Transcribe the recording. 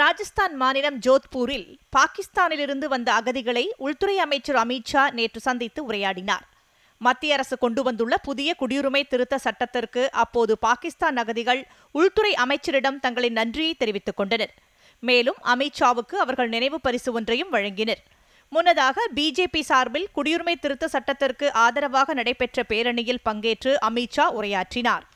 ராஜஸ்தான் மாநிலம் ஜோத்பூரில் பாகிஸ்தானிலிருந்து வந்த அகதிகளை உள்துறை அமைச்சர் அமித்ஷா நேற்று சந்தித்து உரையாடினார் மத்திய அரசு கொண்டு வந்துள்ள புதிய குடியுரிமை திருத்த சட்டத்திற்கு அப்போது பாகிஸ்தான் அகதிகள் உள்துறை அமைச்சரிடம் தங்களின் நன்றியை தெரிவித்துக் கொண்டனர் மேலும் அமித்ஷாவுக்கு அவர்கள் நினைவு பரிசு ஒன்றையும் வழங்கினர் முன்னதாக பிஜேபி சார்பில் குடியுரிமை திருத்த சட்டத்திற்கு ஆதரவாக நடைபெற்ற பேரணியில் பங்கேற்று அமித்ஷா உரையாற்றினார்